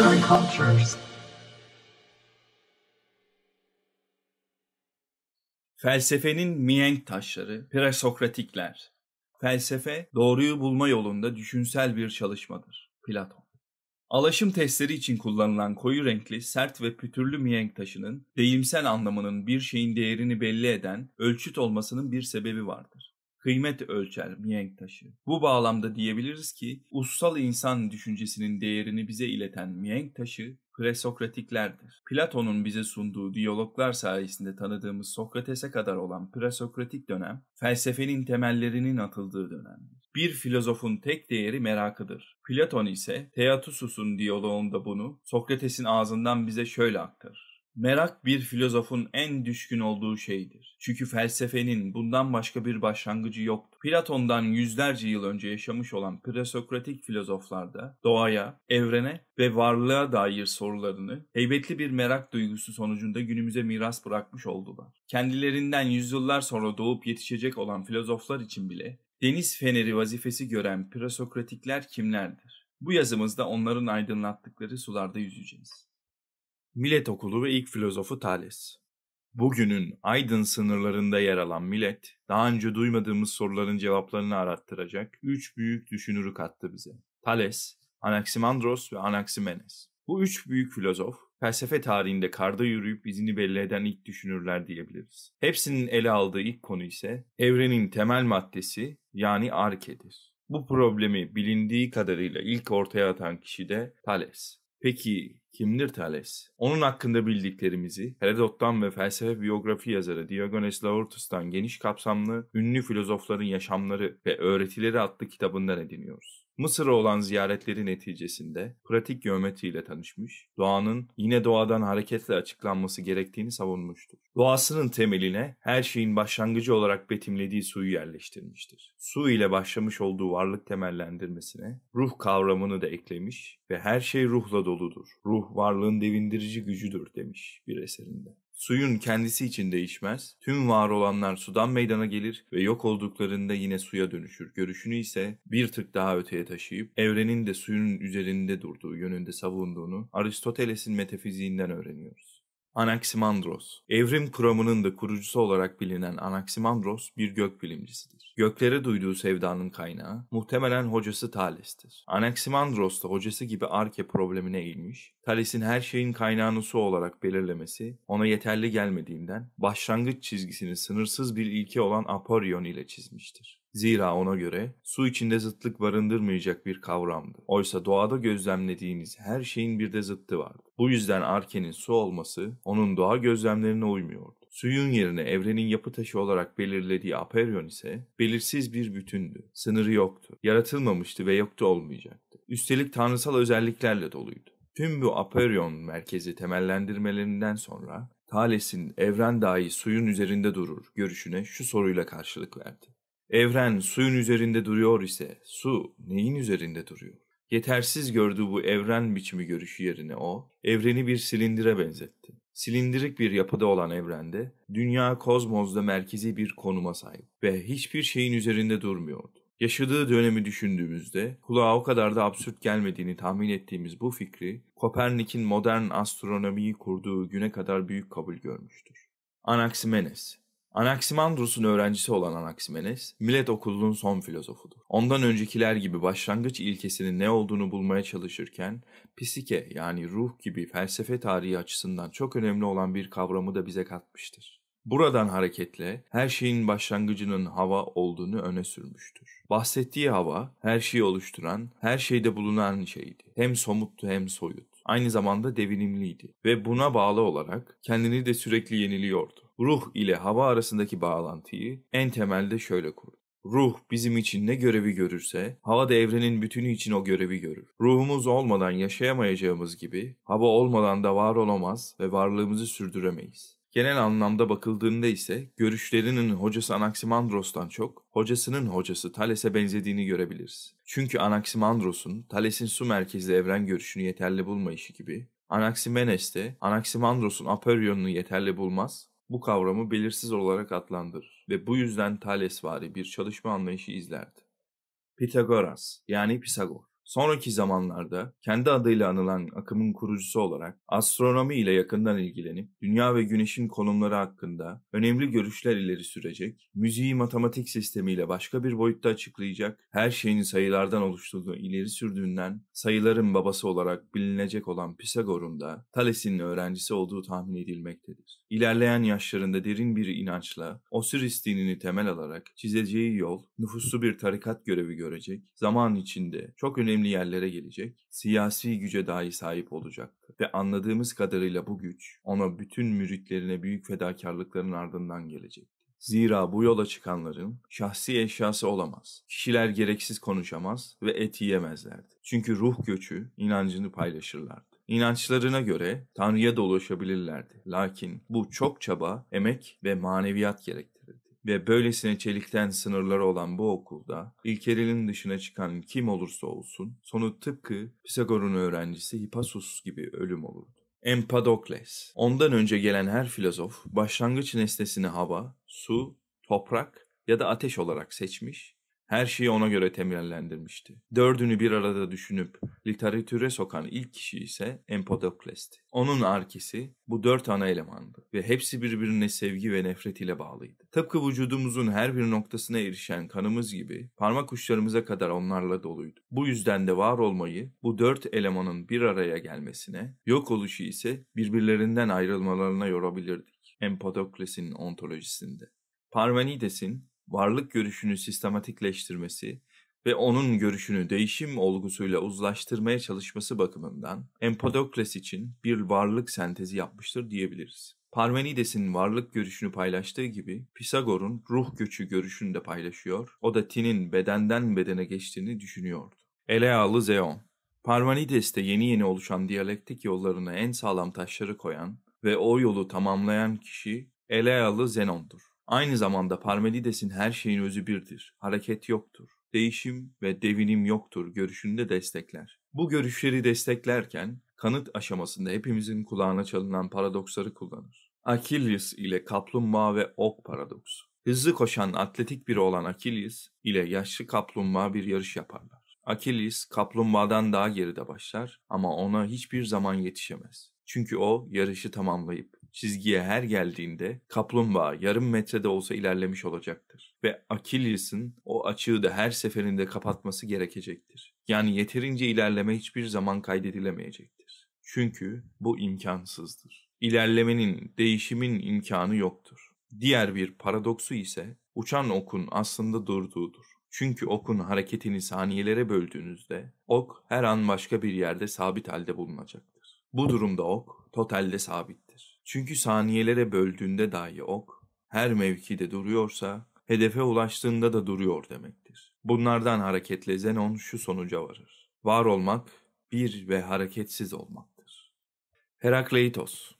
Arts Cultures. Felsefenin mihenk taşları, presokratikler. Felsefe, doğruyu bulma yolunda düşünsel bir çalışmadır. Platon. Alaşım testleri için kullanılan koyu renkli, sert ve pütürlü mihenk taşının deyimsel anlamının bir şeyin değerini belli eden ölçüt olmasının bir sebebi vardır kıymet ölçer mihenk taşı. Bu bağlamda diyebiliriz ki ussal insan düşüncesinin değerini bize ileten mihenk taşı presokratiklerdir. Platon'un bize sunduğu diyaloglar sayesinde tanıdığımız Sokrates'e kadar olan presokratik dönem, felsefenin temellerinin atıldığı dönemdir. Bir filozofun tek değeri merakıdır. Platon ise Theatusus'un diyaloğunda bunu Sokrates'in ağzından bize şöyle aktarır. Merak bir filozofun en düşkün olduğu şeydir. Çünkü felsefenin bundan başka bir başlangıcı yoktur. Platon'dan yüzlerce yıl önce yaşamış olan presokratik filozoflarda doğaya, evrene ve varlığa dair sorularını heybetli bir merak duygusu sonucunda günümüze miras bırakmış oldular. Kendilerinden yüzyıllar sonra doğup yetişecek olan filozoflar için bile deniz feneri vazifesi gören presokratikler kimlerdir? Bu yazımızda onların aydınlattıkları sularda yüzeceğiz. Millet Okulu ve ilk filozofu Thales. Bugünün aydın sınırlarında yer alan millet, daha önce duymadığımız soruların cevaplarını arattıracak üç büyük düşünürü kattı bize. Thales, Anaximandros ve Anaximenes. Bu üç büyük filozof, felsefe tarihinde karda yürüyüp izini belli eden ilk düşünürler diyebiliriz. Hepsinin ele aldığı ilk konu ise evrenin temel maddesi yani arkedir. Bu problemi bilindiği kadarıyla ilk ortaya atan kişi de Thales. Peki Kimdir Thales? Onun hakkında bildiklerimizi Herodot'tan ve felsefe biyografi yazarı Diogenes Laertius'tan geniş kapsamlı ünlü filozofların yaşamları ve öğretileri adlı kitabından ediniyoruz. Mısır'a olan ziyaretleri neticesinde pratik geometriyle tanışmış, doğanın yine doğadan hareketle açıklanması gerektiğini savunmuştur. Doğasının temeline her şeyin başlangıcı olarak betimlediği suyu yerleştirmiştir. Su ile başlamış olduğu varlık temellendirmesine ruh kavramını da eklemiş ve her şey ruhla doludur. Ruh varlığın devindirici gücüdür demiş bir eserinde. Suyun kendisi için değişmez. Tüm var olanlar sudan meydana gelir ve yok olduklarında yine suya dönüşür. Görüşünü ise bir tık daha öteye taşıyıp evrenin de suyun üzerinde durduğu yönünde savunduğunu Aristoteles'in metafiziğinden öğreniyoruz. Anaximandros, evrim kuramının da kurucusu olarak bilinen Anaximandros bir gök bilimcisidir. Göklere duyduğu sevdanın kaynağı muhtemelen hocası Thales'tir. Anaximandros da hocası gibi Arke problemine eğilmiş, Thales'in her şeyin kaynağını su olarak belirlemesi ona yeterli gelmediğinden başlangıç çizgisini sınırsız bir ilke olan Aporion ile çizmiştir. Zira ona göre su içinde zıtlık barındırmayacak bir kavramdı. Oysa doğada gözlemlediğiniz her şeyin bir de zıttı vardı. Bu yüzden Arke'nin su olması onun doğa gözlemlerine uymuyordu. Suyun yerine evrenin yapı taşı olarak belirlediği Aperyon ise belirsiz bir bütündü. Sınırı yoktu. Yaratılmamıştı ve yoktu olmayacaktı. Üstelik tanrısal özelliklerle doluydu. Tüm bu Aperyon merkezi temellendirmelerinden sonra Thales'in evren dahi suyun üzerinde durur görüşüne şu soruyla karşılık verdi. Evren suyun üzerinde duruyor ise su neyin üzerinde duruyor? Yetersiz gördüğü bu evren biçimi görüşü yerine o, evreni bir silindire benzetti. Silindirik bir yapıda olan evrende, dünya kozmozda merkezi bir konuma sahip ve hiçbir şeyin üzerinde durmuyordu. Yaşadığı dönemi düşündüğümüzde kulağa o kadar da absürt gelmediğini tahmin ettiğimiz bu fikri Kopernik'in modern astronomiyi kurduğu güne kadar büyük kabul görmüştür. Anaximenes Anaximandros'un öğrencisi olan Anaximenes, Millet Okulu'nun son filozofudur. Ondan öncekiler gibi başlangıç ilkesinin ne olduğunu bulmaya çalışırken, psike yani ruh gibi felsefe tarihi açısından çok önemli olan bir kavramı da bize katmıştır. Buradan hareketle her şeyin başlangıcının hava olduğunu öne sürmüştür. Bahsettiği hava her şeyi oluşturan, her şeyde bulunan şeydi. Hem somuttu hem soyut. Aynı zamanda devinimliydi ve buna bağlı olarak kendini de sürekli yeniliyordu ruh ile hava arasındaki bağlantıyı en temelde şöyle kurdu. Ruh bizim için ne görevi görürse, hava da evrenin bütünü için o görevi görür. Ruhumuz olmadan yaşayamayacağımız gibi, hava olmadan da var olamaz ve varlığımızı sürdüremeyiz. Genel anlamda bakıldığında ise görüşlerinin hocası Anaximandros'tan çok hocasının hocası Thales'e benzediğini görebiliriz. Çünkü Anaximandros'un Thales'in su merkezli evren görüşünü yeterli bulmayışı gibi Anaximenes de Anaximandros'un Aperion'u yeterli bulmaz bu kavramı belirsiz olarak adlandırır ve bu yüzden Thalesvari bir çalışma anlayışı izlerdi. Pitagoras yani Pisagor Sonraki zamanlarda kendi adıyla anılan akımın kurucusu olarak astronomi ile yakından ilgilenip dünya ve güneşin konumları hakkında önemli görüşler ileri sürecek, müziği matematik sistemiyle başka bir boyutta açıklayacak, her şeyin sayılardan oluştuğunu ileri sürdüğünden sayıların babası olarak bilinecek olan Pisagor'un da Thales'in öğrencisi olduğu tahmin edilmektedir. İlerleyen yaşlarında derin bir inançla Osiris dinini temel alarak çizeceği yol nüfuslu bir tarikat görevi görecek, zaman içinde çok önemli önemli yerlere gelecek, siyasi güce dahi sahip olacaktı. Ve anladığımız kadarıyla bu güç ona bütün müritlerine büyük fedakarlıkların ardından gelecekti. Zira bu yola çıkanların şahsi eşyası olamaz. Kişiler gereksiz konuşamaz ve et yiyemezlerdi. Çünkü ruh göçü inancını paylaşırlardı. İnançlarına göre Tanrı'ya da ulaşabilirlerdi. Lakin bu çok çaba, emek ve maneviyat gerektirirdi ve böylesine çelikten sınırları olan bu okulda ilkelinin dışına çıkan kim olursa olsun sonu tıpkı Pisagor'un öğrencisi Hippasus gibi ölüm olurdu. Empedokles. Ondan önce gelen her filozof başlangıç nesnesini hava, su, toprak ya da ateş olarak seçmiş her şeyi ona göre temellendirmişti. Dördünü bir arada düşünüp literatüre sokan ilk kişi ise Empodokles'ti. Onun arkesi bu dört ana elemandı ve hepsi birbirine sevgi ve nefret ile bağlıydı. Tıpkı vücudumuzun her bir noktasına erişen kanımız gibi parmak uçlarımıza kadar onlarla doluydu. Bu yüzden de var olmayı bu dört elemanın bir araya gelmesine, yok oluşu ise birbirlerinden ayrılmalarına yorabilirdik. Empodokles'in ontolojisinde. Parmenides'in varlık görüşünü sistematikleştirmesi ve onun görüşünü değişim olgusuyla uzlaştırmaya çalışması bakımından Empedokles için bir varlık sentezi yapmıştır diyebiliriz. Parmenides'in varlık görüşünü paylaştığı gibi Pisagor'un ruh göçü görüşünü de paylaşıyor. O da tinin bedenden bedene geçtiğini düşünüyordu. Elealı Zeon Parmenides'te yeni yeni oluşan diyalektik yollarına en sağlam taşları koyan ve o yolu tamamlayan kişi Elealı Zenon'dur. Aynı zamanda Parmenides'in her şeyin özü birdir, hareket yoktur, değişim ve devinim yoktur görüşünde destekler. Bu görüşleri desteklerken kanıt aşamasında hepimizin kulağına çalınan paradoksları kullanır. Achilles ile kaplumbağa ve ok paradoksu. Hızlı koşan atletik biri olan Achilles ile yaşlı kaplumbağa bir yarış yaparlar. Achilles kaplumbağadan daha geride başlar ama ona hiçbir zaman yetişemez. Çünkü o yarışı tamamlayıp çizgiye her geldiğinde kaplumbağa yarım metrede olsa ilerlemiş olacaktır ve Achilles'in o açığı da her seferinde kapatması gerekecektir. Yani yeterince ilerleme hiçbir zaman kaydedilemeyecektir. Çünkü bu imkansızdır. İlerlemenin, değişimin imkanı yoktur. Diğer bir paradoksu ise uçan okun aslında durduğudur. Çünkü okun hareketini saniyelere böldüğünüzde ok her an başka bir yerde sabit halde bulunacaktır. Bu durumda ok totalde sabit çünkü saniyelere böldüğünde dahi ok, her mevkide duruyorsa, hedefe ulaştığında da duruyor demektir. Bunlardan hareketle Zenon şu sonuca varır. Var olmak, bir ve hareketsiz olmaktır. Herakleitos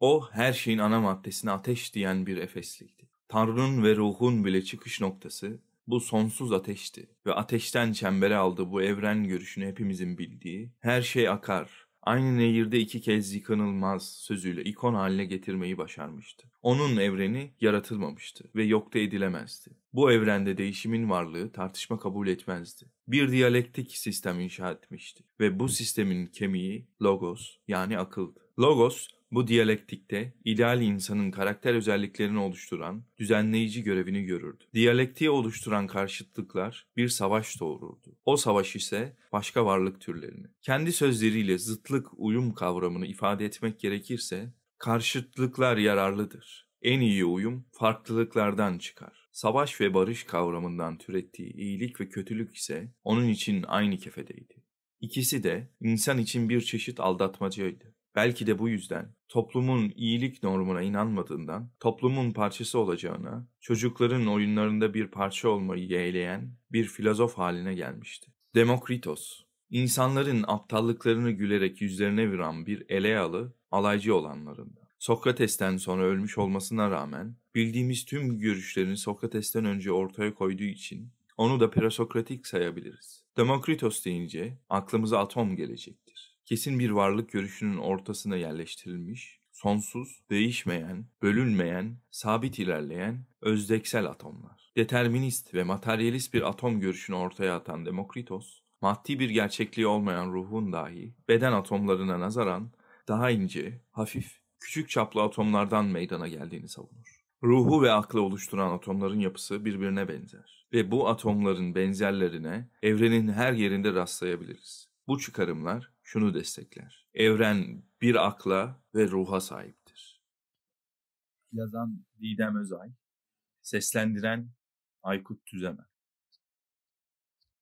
O her şeyin ana maddesini ateş diyen bir Efesliydi. Tanrı'nın ve ruhun bile çıkış noktası bu sonsuz ateşti ve ateşten çembere aldığı bu evren görüşünü hepimizin bildiği her şey akar, aynı nehirde iki kez yıkanılmaz sözüyle ikon haline getirmeyi başarmıştı. Onun evreni yaratılmamıştı ve yokta edilemezdi. Bu evrende değişimin varlığı tartışma kabul etmezdi. Bir diyalektik sistem inşa etmişti ve bu sistemin kemiği logos yani akıldı. Logos bu diyalektikte ideal insanın karakter özelliklerini oluşturan düzenleyici görevini görürdü. Diyalektiği oluşturan karşıtlıklar bir savaş doğururdu. O savaş ise başka varlık türlerini. Kendi sözleriyle zıtlık uyum kavramını ifade etmek gerekirse karşıtlıklar yararlıdır. En iyi uyum farklılıklardan çıkar. Savaş ve barış kavramından türettiği iyilik ve kötülük ise onun için aynı kefedeydi. İkisi de insan için bir çeşit aldatmacaydı. Belki de bu yüzden toplumun iyilik normuna inanmadığından, toplumun parçası olacağına, çocukların oyunlarında bir parça olmayı yeğleyen bir filozof haline gelmişti. Demokritos, insanların aptallıklarını gülerek yüzlerine vuran bir eleyalı, alaycı olanlarında. Sokrates'ten sonra ölmüş olmasına rağmen bildiğimiz tüm görüşlerini Sokrates'ten önce ortaya koyduğu için onu da presokratik sayabiliriz. Demokritos deyince aklımıza atom gelecekti kesin bir varlık görüşünün ortasına yerleştirilmiş, sonsuz, değişmeyen, bölünmeyen, sabit ilerleyen, özdeksel atomlar. Determinist ve materyalist bir atom görüşünü ortaya atan Demokritos, maddi bir gerçekliği olmayan ruhun dahi beden atomlarına nazaran daha ince, hafif, küçük çaplı atomlardan meydana geldiğini savunur. Ruhu ve aklı oluşturan atomların yapısı birbirine benzer ve bu atomların benzerlerine evrenin her yerinde rastlayabiliriz. Bu çıkarımlar şunu destekler. Evren bir akla ve ruha sahiptir. Yazan Didem Özay, seslendiren Aykut Tüzemen.